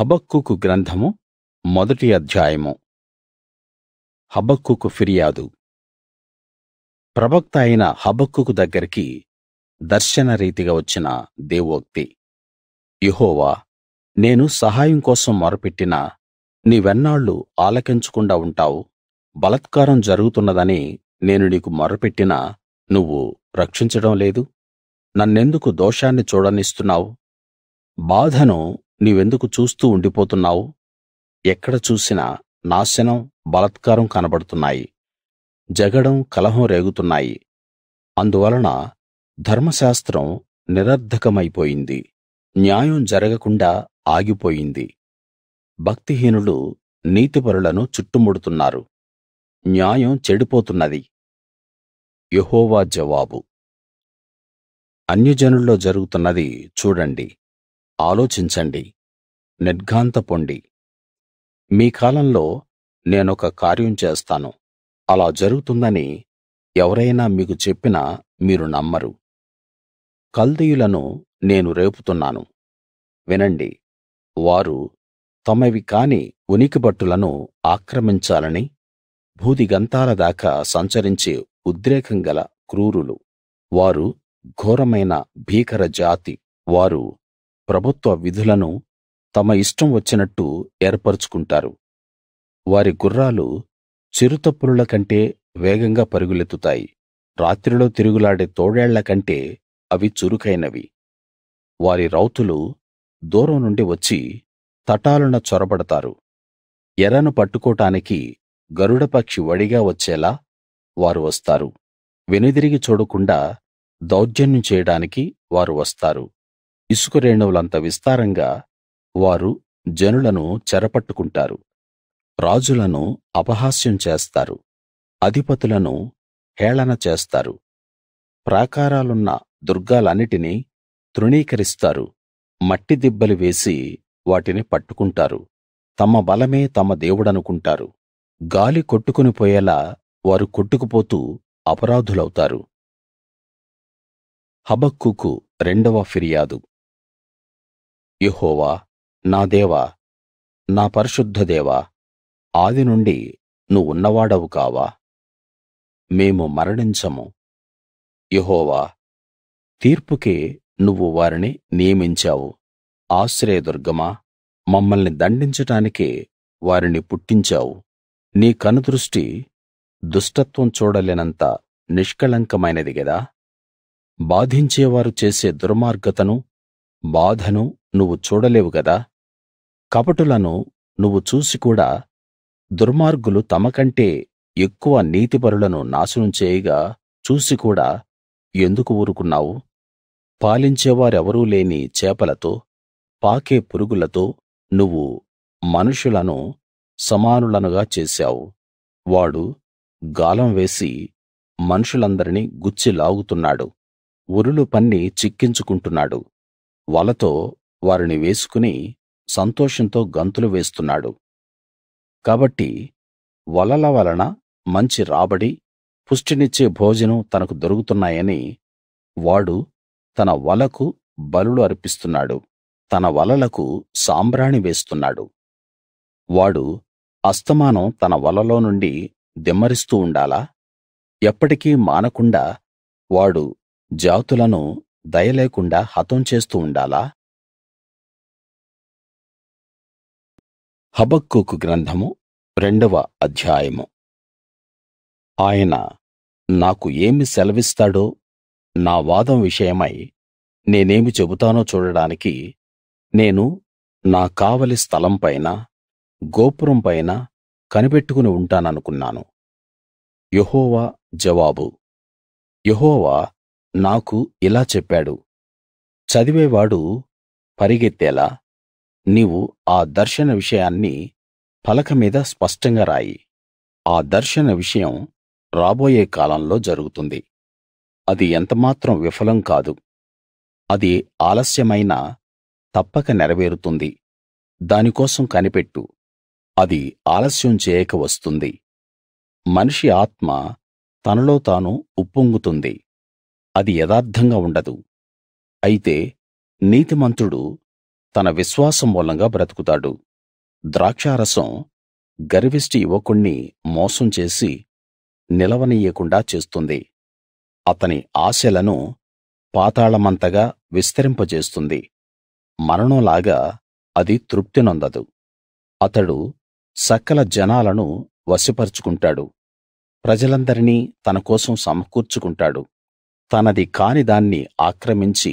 హబక్కూకు గ్రంథము మొదటి అధ్యాయము హబక్కుకు ఫిర్యాదు ప్రవక్త అయిన హబక్కుకు దగ్గరికి దర్శనరీతిగా వచ్చిన దేవోక్తి యుహోవా నేను సహాయం కోసం మొరపెట్టినా నీవెన్నాళ్ళు ఆలకించకుండా ఉంటావు బలత్కారం జరుగుతున్నదని నేను నీకు మొరపెట్టినా నువ్వు రక్షించడం లేదు నన్నెందుకు దోషాన్ని చూడనిస్తున్నావు బాధను నీవెందుకు చూస్తూ ఉండిపోతున్నావు ఎక్కడ చూసినా నాశనం బలాత్కారం కనబడుతున్నాయి జగడం కలహం రేగుతున్నాయి అందువలన ధర్మశాస్త్రం నిరర్ధకమైపోయింది న్యాయం జరగకుండా ఆగిపోయింది భక్తిహీనులు నీతిపరులను చుట్టుముడుతున్నారు న్యాయం చెడిపోతున్నది యెహోవా జవాబు అన్యజనుల్లో జరుగుతున్నది చూడండి ఆలోచించండి నిర్ఘాంతపొండి మీ కాలంలో నేనొక కార్యం చేస్తాను అలా జరుగుతుందని ఎవరైనా మీకు చెప్పినా మీరు నమ్మరు కల్దీయులను నేను రేపుతున్నాను వినండి వారు తమవి కాని ఉనికిపట్టులను ఆక్రమించాలని భూదిగంతాల దాకా సంచరించే ఉద్రేకం గల క్రూరులు వారు ఘోరమైన భీకర జాతి వారు ప్రభుత్వ విధులను తమ ఇష్టం వచ్చినట్టు ఏర్పరచుకుంటారు వారి గుర్రాలు చిరుతపులుల కంటే వేగంగా పరుగులెత్తుతాయి రాత్రిలో తిరుగులాడే తోడేళ్ల కంటే అవి చురుకైనవి వారి రౌతులు దూరం నుండి వచ్చి తటాలున చొరబడతారు ఎరను పట్టుకోటానికి గరుడపక్షి వడిగా వచ్చేలా వారు వస్తారు వెనుదిరిగి చూడకుండా దౌర్జన్యం చేయడానికి వారు వస్తారు ఇసుక రేణువులంత విస్తారంగా వారు జనులను చెరపట్టుకుంటారు రాజులను అపహాస్యం చేస్తారు అధిపతులను హేళన చేస్తారు ప్రాకారాలున్న దుర్గాలన్నిటినీ తృణీకరిస్తారు మట్టి దిబ్బలు వేసి వాటిని పట్టుకుంటారు తమ బలమే తమ దేవుడనుకుంటారు గాలి కొట్టుకుని పోయేలా వారు కొట్టుకుపోతూ అపరాధులవుతారు హబక్కూకు రెండవ ఫిర్యాదు యెహోవా నా దేవా నా పరిశుద్ధ దేవా నువ్వు నువ్వున్నవాడవు కావా మేము మరణించము యెహోవా తీర్పుకే నువ్వు వారిని నియమించావు ఆశ్రయదుర్గమా మమ్మల్ని దండించటానికే వారిని పుట్టించావు నీ కనుదృష్టి దుష్టత్వం చూడలేనంత నిష్కళంకమైనది గదా బాధించేవారు చేసే దుర్మార్గతను బాధను నువ్వు చూడలేవు గదా కపటులను నువ్వు చూసి కూడా దుర్మార్గులు తమకంటే ఎక్కువ నీతిపరులను నాశనం చేయగా చూసి కూడా ఎందుకు ఊరుకున్నావు పాలించేవారెవరూ లేని చేపలతో పాకే పురుగులతో నువ్వు మనుషులను సమానులనుగా చేశావు వాడు గాలం వేసి మనుషులందరినీ గుచ్చి లాగుతున్నాడు ఉరులు పన్ని చిక్కించుకుంటున్నాడు వలతో వారిని వేసుకుని సంతోషంతో గంతులు వేస్తున్నాడు కాబట్టి వలల వలన మంచి రాబడి పుష్టినిచ్చే భోజనం తనకు దొరుకుతున్నాయని వాడు తన వలకు బలులు అర్పిస్తున్నాడు తన వలలకు సాంబ్రాణి వేస్తున్నాడు వాడు అస్తమానం తన వలలో నుండి దిమ్మరిస్తూ ఉండాలా ఎప్పటికీ మానకుండా వాడు జాతులను దయ లేకుండా హతం చేస్తూ ఉండాలా హబక్కూకు గ్రంథము రెండవ అధ్యాయము ఆయన నాకు ఏమి సెలవిస్తాడో నా వాదం విషయమై నేనేమి చెబుతానో చూడడానికి నేను నా కావలి స్థలంపైన గోపురంపైన గోపురం కనిపెట్టుకుని ఉంటాననుకున్నాను యెహోవా జవాబు యహోవా నాకు ఇలా చెప్పాడు చదివేవాడు పరిగెత్తేలా నీవు ఆ దర్శన విషయాన్ని పలక మీద స్పష్టంగా రాయి ఆ దర్శన విషయం రాబోయే కాలంలో జరుగుతుంది అది ఎంతమాత్రం విఫలం కాదు అది ఆలస్యమైనా తప్పక నెరవేరుతుంది దానికోసం కనిపెట్టు అది ఆలస్యం చేయక వస్తుంది మనిషి ఆత్మ తనలో తాను ఉప్పొంగుతుంది అది యథార్థంగా ఉండదు అయితే నీతిమంతుడు తన విశ్వాసం మూలంగా బ్రతుకుతాడు ద్రాక్షారసం గర్విష్టి యువకుణ్ణి మోసం చేసి నిలవనీయకుండా చేస్తుంది అతని ఆశలను పాతాళమంతగా విస్తరింపజేస్తుంది మరణంలాగా అది తృప్తినొందదు అతడు సకల జనాలను వశపరుచుకుంటాడు ప్రజలందరినీ తన కోసం సమకూర్చుకుంటాడు తనది కాని దాన్ని ఆక్రమించి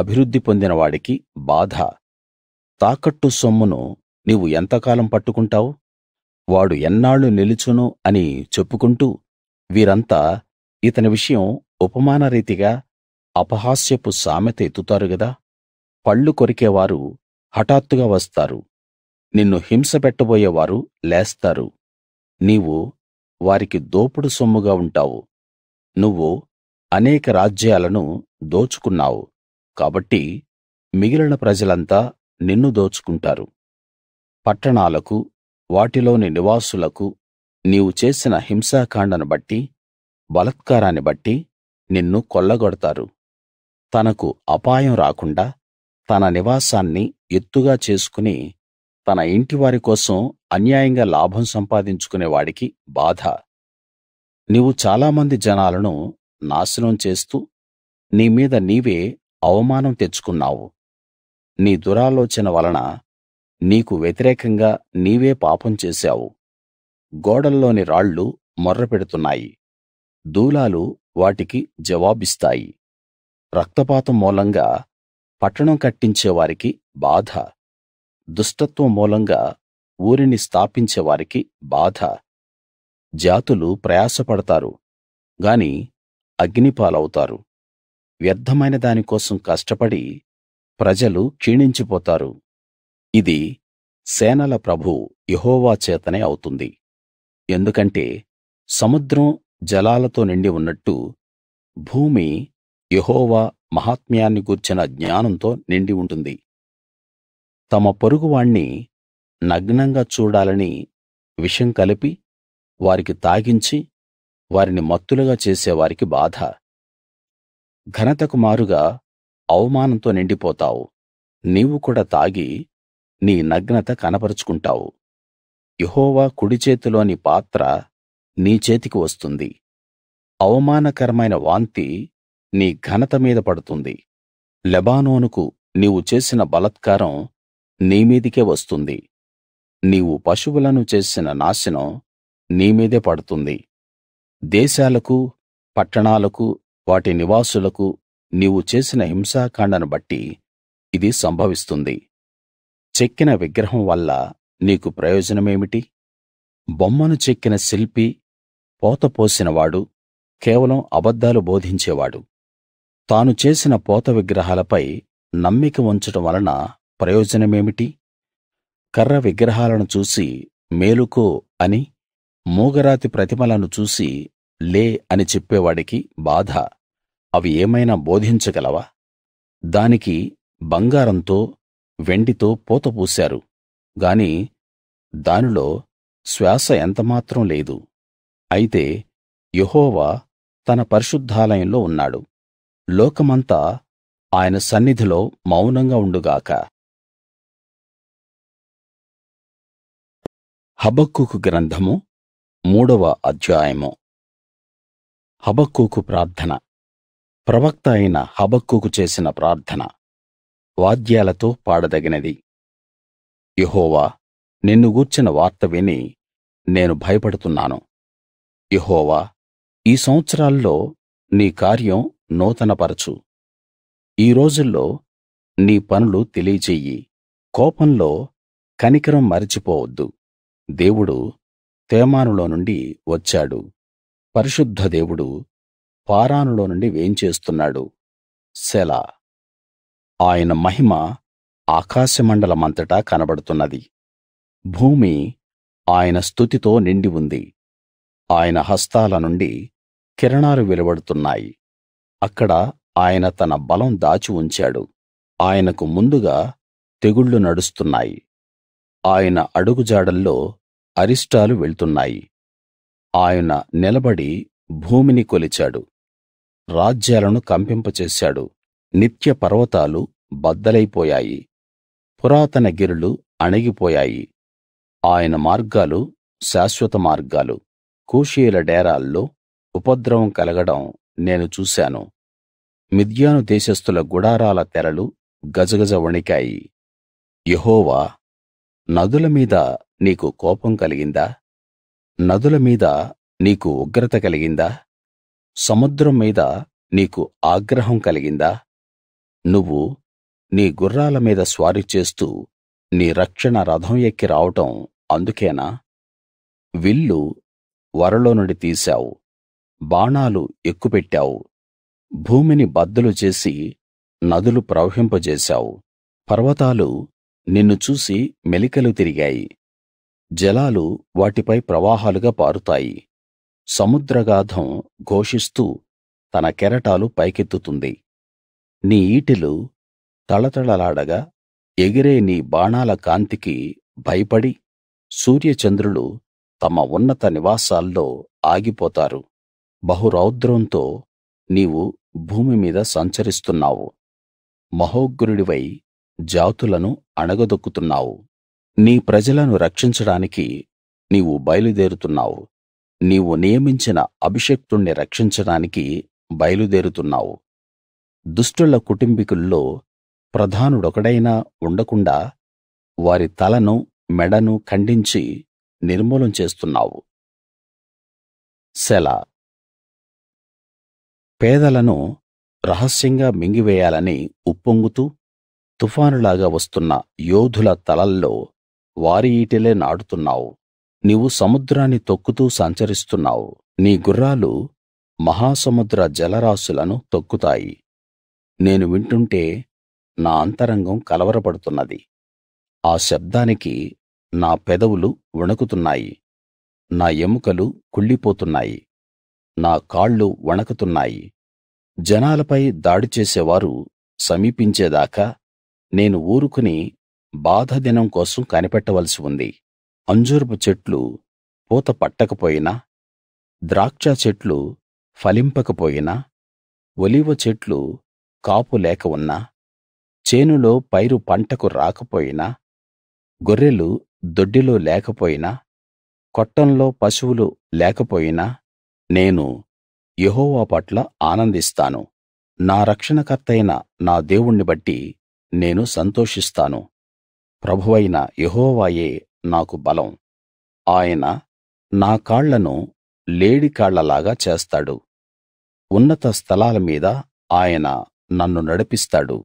అభివృద్ధి పొందిన వాడికి బాధ తాకట్టు సొమ్మును నీవు ఎంతకాలం పట్టుకుంటావు వాడు ఎన్నాళ్ళు నిలుచును అని చెప్పుకుంటూ వీరంతా ఇతని విషయం ఉపమానరీతిగా అపహాస్యపు సామెత ఎత్తుతారు గదా పళ్ళు కొరికేవారు హఠాత్తుగా వస్తారు నిన్ను హింస పెట్టబోయేవారు లేస్తారు నీవు వారికి దోపుడు సొమ్ముగా ఉంటావు నువ్వు అనేక రాజ్యాలను దోచుకున్నావు కాబట్టి మిగిలిన ప్రజలంతా నిన్ను దోచుకుంటారు పట్టణాలకు వాటిలోని నివాసులకు నీవు చేసిన హింసాకాండను బట్టి బలాత్కారాన్ని బట్టి నిన్ను కొల్లగొడతారు తనకు అపాయం రాకుండా తన నివాసాన్ని ఎత్తుగా చేసుకుని తన ఇంటివారి కోసం అన్యాయంగా లాభం సంపాదించుకునే వాడికి బాధ నీవు చాలామంది జనాలను నాశనం చేస్తూ నీ మీద నీవే అవమానం తెచ్చుకున్నావు నీ దురాలోచన వలన నీకు వ్యతిరేకంగా నీవే పాపం చేశావు గోడల్లోని రాళ్ళు మొర్రపెడుతున్నాయి దూలాలు వాటికి జవాబిస్తాయి రక్తపాతం మూలంగా పట్టణం కట్టించేవారికి బాధ దుష్టత్వం మూలంగా ఊరిని స్థాపించేవారికి బాధ జాతులు ప్రయాసపడతారు గాని అగ్నిపాలవుతారు వ్యర్థమైన దాని కోసం కష్టపడి ప్రజలు క్షీణించిపోతారు ఇది సేనల ప్రభువు యెహోవా చేతనే అవుతుంది ఎందుకంటే సముద్రం జలాలతో నిండి ఉన్నట్టు భూమి యెహోవా మహాత్మ్యాన్ని గూర్చిన జ్ఞానంతో నిండి ఉంటుంది తమ పొరుగువాణ్ణి నగ్నంగా చూడాలని విషం కలిపి వారికి తాగించి వారిని మత్తులుగా చేసేవారికి బాధ ఘనతకు మారుగా అవమానంతో నిండిపోతావు నీవు కూడా తాగి నీ నగ్నత కనపరచుకుంటావు యెహోవా కుడిచేతిలోని పాత్ర నీ చేతికి వస్తుంది అవమానకరమైన వాంతి నీ ఘనత మీద పడుతుంది లెబానోనుకు నీవు చేసిన బలత్కారం నీ మీదికే వస్తుంది నీవు పశువులను చేసిన నాశనం నీ మీదే పడుతుంది దేశాలకు పట్టణాలకు వాటి నివాసులకు నీవు చేసిన హింసాకాండను బట్టి ఇది సంభవిస్తుంది చెక్కిన విగ్రహం వల్ల నీకు ప్రయోజనమేమిటి బొమ్మను చెక్కిన శిల్పి పోత పోసినవాడు కేవలం అబద్ధాలు బోధించేవాడు తాను చేసిన పోత విగ్రహాలపై నమ్మిక ఉంచడం వలన ప్రయోజనమేమిటి కర్ర విగ్రహాలను చూసి మేలుకో అని మూగరాతి ప్రతిమలను చూసి లే అని చెప్పేవాడికి బాధ అవి ఏమైనా బోధించగలవా దానికి బంగారంతో వెండితో పూత పూశారు గాని దానిలో శ్వాస ఎంతమాత్రం లేదు అయితే యెహోవా తన పరిశుద్ధాలయంలో ఉన్నాడు లోకమంతా ఆయన సన్నిధిలో మౌనంగా ఉండుగాక హబక్కు గ్రంథము మూడవ అధ్యాయము హబక్కూకు ప్రార్థన ప్రవక్త అయిన హబక్కూకు చేసిన ప్రార్థన వాద్యాలతో పాడదగినది యహోవా నిన్ను గూర్చిన వార్త విని నేను భయపడుతున్నాను యుహోవా ఈ సంవత్సరాల్లో నీ కార్యం నూతనపరచు ఈ రోజుల్లో నీ పనులు తెలియచెయ్యి కోపంలో కనికరం మరిచిపోవద్దు దేవుడు తేమానులో నుండి వచ్చాడు పరిశుద్ధ దేవుడు పారానులో నుండి వేంచేస్తున్నాడు సెలా ఆయన మహిమ ఆకాశమండలమంతటా కనబడుతున్నది భూమి ఆయన స్తుతితో నిండి ఉంది ఆయన హస్తాల నుండి కిరణాలు వెలువడుతున్నాయి అక్కడ ఆయన తన బలం దాచి ఉంచాడు ఆయనకు ముందుగా తెగుళ్లు నడుస్తున్నాయి ఆయన అడుగుజాడల్లో అరిష్టాలు వెళ్తున్నాయి ఆయన నిలబడి భూమిని కొలిచాడు రాజ్యాలను కంపింపజేశాడు నిత్య పర్వతాలు బద్దలైపోయాయి పురాతన గిరులు అణిగిపోయాయి ఆయన మార్గాలు శాశ్వత మార్గాలు కూషీయుల డేరాల్లో ఉపద్రవం కలగడం నేను చూశాను మిద్యాను దేశస్థుల గుడారాల తెరలు గజగజ వణికాయి యెహోవా నదుల మీద నీకు కోపం కలిగిందా నదుల మీద నీకు ఉగ్రత కలిగిందా సముద్రం మీద నీకు ఆగ్రహం కలిగిందా నువ్వు నీ గుర్రాల మీద స్వారీ చేస్తూ నీ రక్షణ రథం ఎక్కి రావడం అందుకేనా విల్లు వరలో నుండి తీశావు బాణాలు ఎక్కుపెట్టావు భూమిని బద్దలు చేసి నదులు ప్రవహింపజేశావు పర్వతాలు నిన్ను చూసి మెలికలు తిరిగాయి జలాలు వాటిపై ప్రవాహాలుగా పారుతాయి సముద్రగాధం ఘోషిస్తూ తన కెరటాలు పైకెత్తుతుంది నీ ఈటెలు తళతళలాడగా ఎగిరే నీ బాణాల కాంతికి భయపడి సూర్యచంద్రులు తమ ఉన్నత నివాసాల్లో ఆగిపోతారు బహురౌద్రంతో నీవు భూమి మీద సంచరిస్తున్నావు మహోగ్రుడివై జాతులను అణగదొక్కుతున్నావు నీ ప్రజలను రక్షించడానికి నీవు బయలుదేరుతున్నావు నీవు నియమించిన అభిషిక్తుణ్ణి రక్షించడానికి బయలుదేరుతున్నావు దుష్టుల కుటుంబీకుల్లో ప్రధానుడొకడైనా ఉండకుండా వారి తలను మెడను ఖండించి నిర్మూలం చేస్తున్నావు సెలా పేదలను రహస్యంగా మింగివేయాలని ఉప్పొంగుతూ తుఫానులాగా వస్తున్న యోధుల తలల్లో వారి ఈటెలే నాటుతున్నావు నీవు సముద్రాన్ని తొక్కుతూ సంచరిస్తున్నావు నీ గుర్రాలు మహాసముద్ర జలరాశులను తొక్కుతాయి నేను వింటుంటే నా అంతరంగం కలవరపడుతున్నది ఆ శబ్దానికి నా పెదవులు వణుకుతున్నాయి నా ఎముకలు కుళ్ళిపోతున్నాయి నా కాళ్ళు వణకుతున్నాయి జనాలపై దాడి చేసేవారు సమీపించేదాకా నేను ఊరుకుని బాధ దినం కోసం కనిపెట్టవలసి ఉంది అంజూరపు చెట్లు పూత పట్టకపోయినా ద్రాక్ష చెట్లు ఫలింపకపోయినా ఒలీవ చెట్లు కాపు లేక ఉన్నా చేనులో పైరు పంటకు రాకపోయినా గొర్రెలు దొడ్డిలో లేకపోయినా కొట్టంలో పశువులు లేకపోయినా నేను యెహోవా పట్ల ఆనందిస్తాను నా రక్షణకర్తైన నా దేవుణ్ణి బట్టి నేను సంతోషిస్తాను ప్రభువైన యెహోవాయే నాకు బలం ఆయన నా కాళ్లను కాళ్లలాగా చేస్తాడు ఉన్నత స్థలాల మీద ఆయన నన్ను నడిపిస్తాడు